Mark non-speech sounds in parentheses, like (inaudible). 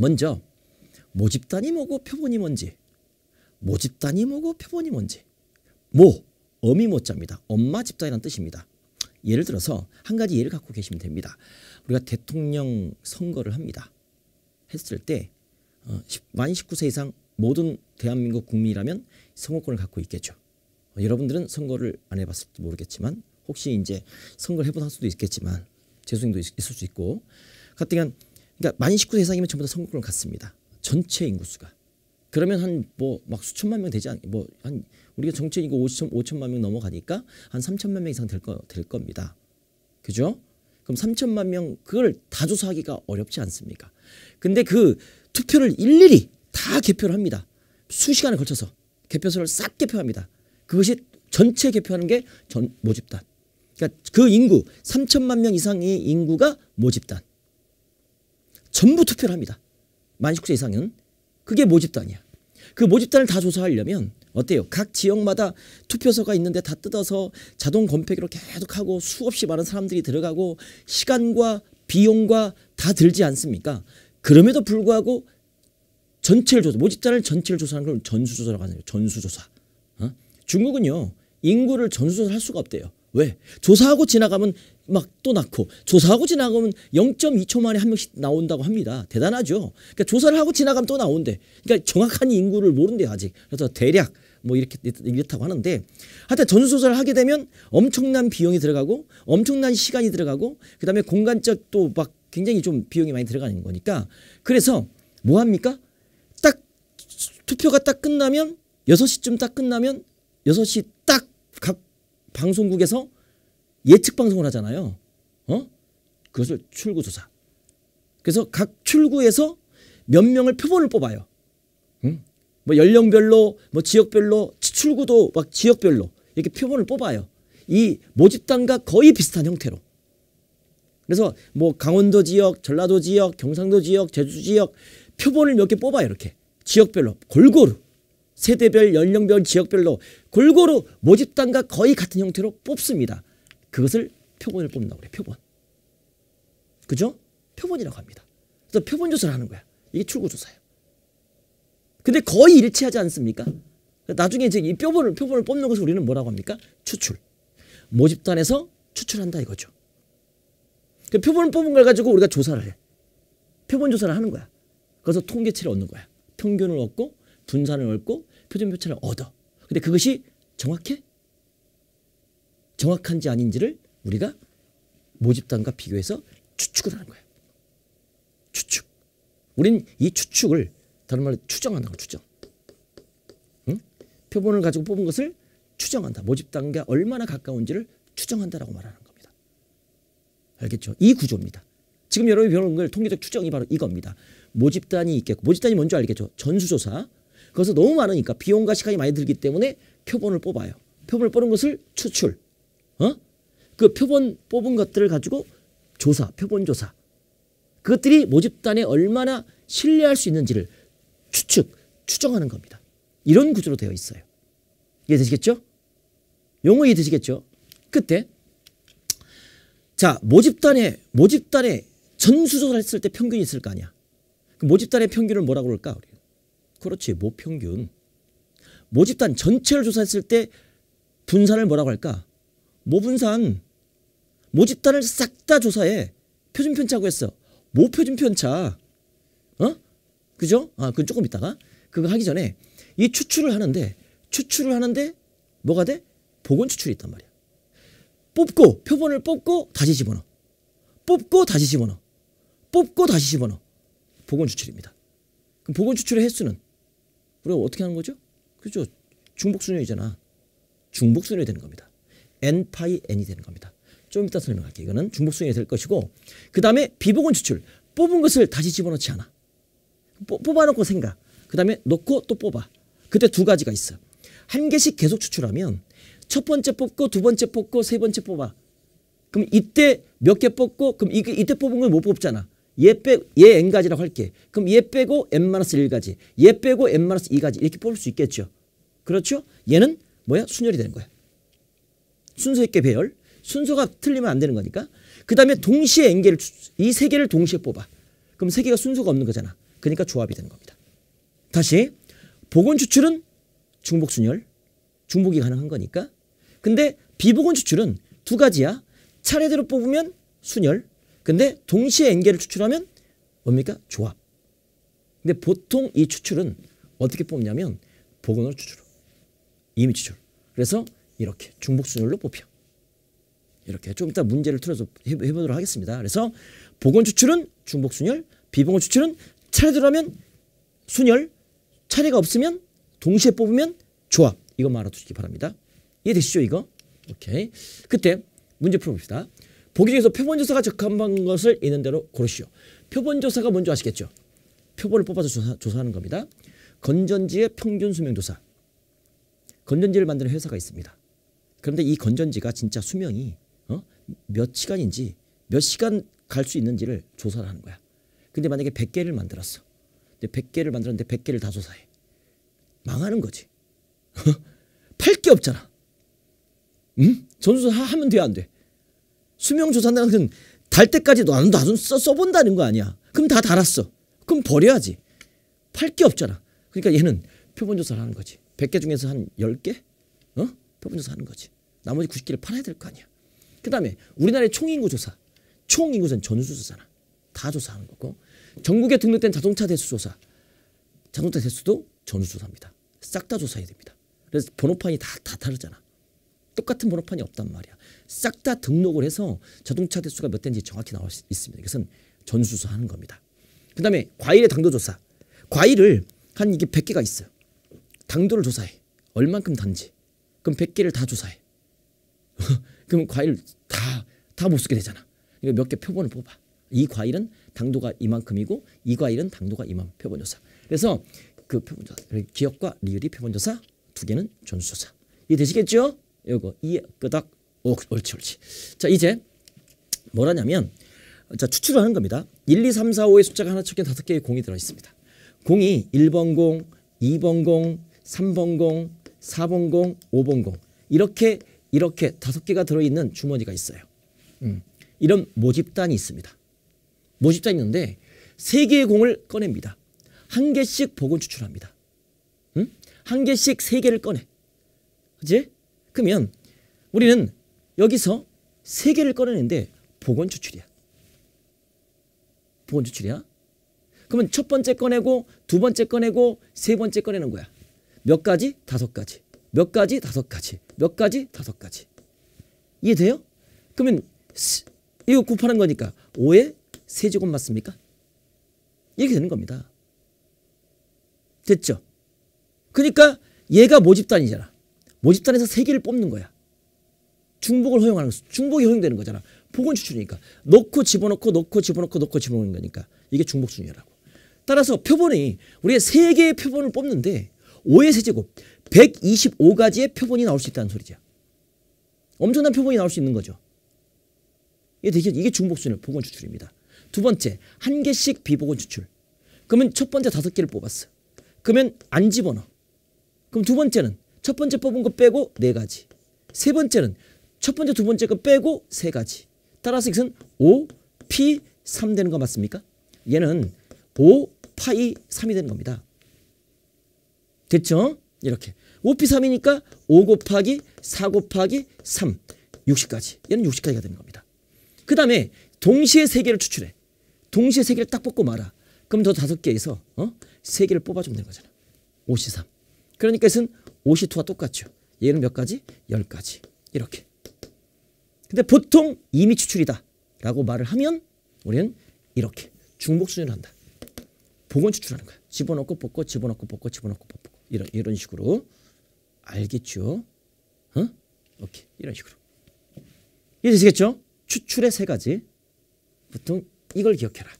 먼저 모집단이 뭐고 표본이 뭔지 모집단이 뭐고 표본이 뭔지 모 어미 모자입니다. 엄마 집단이라는 뜻입니다. 예를 들어서 한 가지 예를 갖고 계시면 됩니다. 우리가 대통령 선거를 합니다. 했을 때만 어, 19세 이상 모든 대한민국 국민이라면 선거권을 갖고 있겠죠. 어, 여러분들은 선거를 안 해봤을지 모르겠지만 혹시 이제 선거를 해본 할 수도 있겠지만 재수생도 있을 수 있고 가뜩한 그러니까 만 19세 이상이면 전부 다 선거권 갔습니다. 전체 인구수가. 그러면 한 뭐 막 수천만 명 되지 않 뭐한 우리가 정치 인구 5천 5천만 명 넘어가니까 한 3천만 명 이상 될 거 될 겁니다. 그죠? 그럼 3천만 명 그걸 다 조사하기가 어렵지 않습니까? 근데 그 투표를 일일이 다 개표를 합니다. 수시간에 걸쳐서 개표소를 싹 개표합니다. 그것이 전체 개표하는 게 전 모집단. 그러니까 그 인구 3천만 명 이상의 인구가 모집단. 전부 투표를 합니다. 만 19세 이상은 그게 모집단이야. 그 모집단을 다 조사하려면 어때요? 각 지역마다 투표소가 있는데 다 뜯어서 자동 검색으로 계속하고 수없이 많은 사람들이 들어가고 시간과 비용과 다 들지 않습니까? 그럼에도 불구하고 전체를 조사, 모집단을 전체를 조사하는 걸 전수조사라고 하는 거요 전수조사. 어? 중국은요 인구를 전수조사할 수가 없대요. 왜? 조사하고 지나가면 막 또 낳고 조사하고 지나가면 0.2초 만에 한 명씩 나온다고 합니다. 대단하죠. 그러니까 조사를 하고 지나가면 또 나온대. 그러니까 정확한 인구를 모른대 아직. 그래서 대략 뭐 이렇게 이렇다고 하는데 하여튼 전수조사를 하게 되면 엄청난 비용이 들어가고 엄청난 시간이 들어가고 그다음에 공간적 또 막 굉장히 좀 비용이 많이 들어가는 거니까 그래서 뭐 합니까? 딱 투표가 딱 끝나면 6시쯤 딱 끝나면 6시 딱각 방송국에서 예측 방송을 하잖아요. 어? 그것을 출구 조사. 그래서 각 출구에서 몇 명을 표본을 뽑아요. 응? 뭐 연령별로, 뭐 지역별로, 출구도 막 지역별로 이렇게 표본을 뽑아요. 이 모집단과 거의 비슷한 형태로. 그래서 뭐 강원도 지역, 전라도 지역, 경상도 지역, 제주 지역 표본을 몇 개 뽑아요. 이렇게 지역별로 골고루. 세대별, 연령별, 지역별로 골고루 모집단과 거의 같은 형태로 뽑습니다. 그것을 표본을 뽑는다고 그래. 표본. 그죠? 표본이라고 합니다. 그래서 표본 조사를 하는 거야. 이게 출구 조사예요. 근데 거의 일치하지 않습니까? 나중에 이제 이 표본을 표본을 뽑는 것을 우리는 뭐라고 합니까? 추출. 모집단에서 추출한다 이거죠. 그 표본을 뽑은 걸 가지고 우리가 조사를 해. 표본 조사를 하는 거야. 그래서 통계치를 얻는 거야. 평균을 얻고 분산을 얻고 표준 표차를 얻어. 근데 그것이 정확해? 정확한지 아닌지를 우리가 모집단과 비교해서 추측을 하는 거예요. 추측. 우린 이 추측을 다른 말로 추정한다고 추정. 응? 표본을 가지고 뽑은 것을 추정한다. 모집단과 얼마나 가까운지를 추정한다라고 말하는 겁니다. 알겠죠? 이 구조입니다. 지금 여러분이 배우는 걸 통계적 추정이 바로 이겁니다. 모집단이 있겠고 모집단이 뭔지 알겠죠? 전수조사, 그것은 너무 많으니까 비용과 시간이 많이 들기 때문에 표본을 뽑아요. 표본을 뽑은 것을 추출. 어? 그 표본 뽑은 것들을 가지고 조사, 표본 조사. 그것들이 모집단에 얼마나 신뢰할 수 있는지를 추측, 추정하는 겁니다. 이런 구조로 되어 있어요. 이해되시겠죠? 용어 이해되시겠죠? 그때 자 모집단에 모집단에 전수조사를 했을 때 평균이 있을 거 아니야. 그 모집단의 평균을 뭐라고 그럴까 우리? 그렇지 모평균. 뭐 모집단 뭐 전체를 조사했을 때 분산을 뭐라고 할까? 모분산. 뭐 모집단을 싹 다 조사해. 표준 편차고 했어. 모표준 편차. 어? 그죠? 아, 그건 조금 있다가. 그거 하기 전에 이 추출을 하는데 추출을 하는데 뭐가 돼? 복원 추출이 있단 말이야. 뽑고 표본을 뽑고 다시 집어넣어. 뽑고 다시 집어넣어. 뽑고 다시 집어넣어. 복원 추출입니다. 그럼 복원 추출의 횟수는 우리가 어떻게 하는 거죠? 그죠? 중복순열이잖아. 중복순열이 되는 겁니다. n 파이 n이 되는 겁니다. 좀 이따 설명할게 요 이거는 중복순열이 될 것이고 그 다음에 비복원 추출. 뽑은 것을 다시 집어넣지 않아. 뽑아놓고 생각. 그 다음에 놓고또 뽑아. 그때 두 가지가 있어. 한 개씩 계속 추출하면 첫 번째 뽑고 두 번째 뽑고 세 번째 뽑아. 그럼 이때 몇 개 뽑고 그럼 이, 이때 뽑은 걸 못 뽑잖아. 얘 빼고 얘 n가지라고 할게. 그럼 얘 빼고 n-1가지. 얘 빼고 n-2가지 이렇게 뽑을 수 있겠죠. 그렇죠? 얘는 뭐야? 순열이 되는 거야. 순서 있게 배열. 순서가 틀리면 안 되는 거니까. 그 다음에 동시에 n개를 이 세 개를 동시에 뽑아. 그럼 세 개가 순서가 없는 거잖아. 그러니까 조합이 되는 겁니다. 다시 복원 추출은 중복 순열. 중복이 가능한 거니까. 근데 비복원 추출은 두 가지야. 차례대로 뽑으면 순열, 근데 동시에 엔겔을 추출하면 뭡니까? 조합. 근데 보통 이 추출은 어떻게 뽑냐면 복원으로 추출. 이미 추출. 그래서 이렇게 중복순열로 뽑혀. 이렇게 조금 이따 문제를 틀어서 해보도록 하겠습니다. 그래서 복원 추출은 중복순열, 비복원 추출은 차례대로 하면 순열, 차례가 없으면 동시에 뽑으면 조합. 이것만 알아두시기 바랍니다. 이해되시죠 이거? 오케이. 그때 문제 풀어봅시다. 보기 중에서 표본조사가 적합한 것을 있는 대로 고르시오. 표본조사가 뭔지 아시겠죠? 표본을 뽑아서 조사, 조사하는 겁니다. 건전지의 평균 수명조사. 건전지를 만드는 회사가 있습니다. 그런데 이 건전지가 진짜 수명이 어? 몇 시간인지 몇 시간 갈 수 있는지를 조사를 하는 거야. 근데 만약에 100개를 만들었어. 근데 100개를 만들었는데 100개를 다 조사해. 망하는 거지. (laughs) 팔 게 없잖아. 응? 전수사 하면 돼, 안 돼? 수명 조산단은 달 때까지 나는 나좀 써본다는 거 아니야. 그럼 다 달았어. 그럼 버려야지. 팔 게 없잖아. 그러니까 얘는 표본조사를 하는 거지. 100개 중에서 한 10개? 어? 표본조사 하는 거지. 나머지 90개를 팔아야 될 거 아니야. 그 다음에 우리나라의 총인구 조사. 총인구는 전수조사잖아. 다 조사하는 거고. 전국에 등록된 자동차 대수 조사. 자동차 대수도 전수조사입니다. 싹 다 조사해야 됩니다. 그래서 번호판이 다, 다 다르잖아. 똑같은 번호판이 없단 말이야. 싹 다 등록을 해서 자동차 대수가 몇 대인지 정확히 나와 있습니다. 이것은 전수조사하는 겁니다. 그 다음에 과일의 당도 조사. 과일을 한 이게 100개가 있어요. 당도를 조사해. 얼만큼 단지. 그럼 100개를 다 조사해. (laughs) 그럼 과일 다다못 쓰게 되잖아. 이거 몇 개 표본을 뽑아. 이 과일은 당도가 이만큼이고 이 과일은 당도가 이만큼 표본조사. 그래서 그 표본조사 기억과 리을이 표본조사 두 개는 전수조사. 이해 되시겠죠? 요거 이 끄덕 오, 옳지 옳지 자 이제 뭐라냐면 자 추출을 하는 겁니다 1 2 3 4 5의 숫자가 하나 척인 다섯 개의 공이 들어있습니다 공이 1번 공 2번 공 3번 공 4번 공 5번 공 이렇게 이렇게 다섯 개가 들어있는 주머니가 있어요 음, 이런 모집단이 있습니다 모집단이 있는데 세 개의 공을 꺼냅니다 한 개씩 복원 추출합니다 음? 한 개씩 세 개를 꺼내 그지 그러면 우리는 여기서 세 개를 꺼내는데 보건 추출이야. 보건 추출이야. 그러면 첫 번째 꺼내고 두 번째 꺼내고 세 번째 꺼내는 거야. 몇 가지? 다섯 가지. 몇 가지? 다섯 가지. 몇 가지? 다섯 가지. 이해돼요? 그러면 이거 곱하는 거니까 5의 세제곱 맞습니까? 이렇게 되는 겁니다. 됐죠? 그러니까 얘가 모집단이잖아. 모집단에서 세 개를 뽑는 거야. 중복을 허용하는 거 중복이 허용되는 거잖아. 복원 추출이니까. 넣고 집어넣고 넣고 집어넣고 넣고 집어넣는 거니까. 이게 중복 순위라고. 따라서 표본이 우리가 세 개의 표본을 뽑는데 5의 세제곱 125가지의 표본이 나올 수 있다는 소리죠. 엄청난 표본이 나올 수 있는 거죠. 이게 되게 이게 중복 순위 복원 추출입니다. 두 번째 한 개씩 비복원 추출. 그러면 첫 번째 다섯 개를 뽑았어. 그러면 안 집어넣어. 그럼 두 번째는 첫 번째 뽑은 거 빼고 네 가지. 세 번째는 첫 번째 두 번째 거 빼고 세 가지. 따라서 이것은 5P3 되는 거 맞습니까? 얘는 5파이 3이 되는 겁니다. 됐죠? 이렇게 5P3이니까 5 곱하기 4 곱하기 3 60까지 얘는 60까지가 되는 겁니다. 그 다음에 동시에 세 개를 추출해. 동시에 세 개를 딱 뽑고 말아. 그럼 더 다섯 개에서 어? 세 개를 뽑아주면 되는 거잖아. 53. 그러니까 이것은 5 c 2와 똑같죠. 얘는 몇 가지? 10가지. 이렇게. 근데 보통 이미 추출이다 라고 말을 하면 우리는 이렇게 중복 수준을 한다. 복원 추출하는 거야. 집어넣고 뽑고 집어넣고 뽑고 집어넣고 뽑고 이런 이런 식으로 알겠죠? 어? 오케이 이런 식으로 이해되시겠죠? 추출의 세 가지 보통 이걸 기억해라.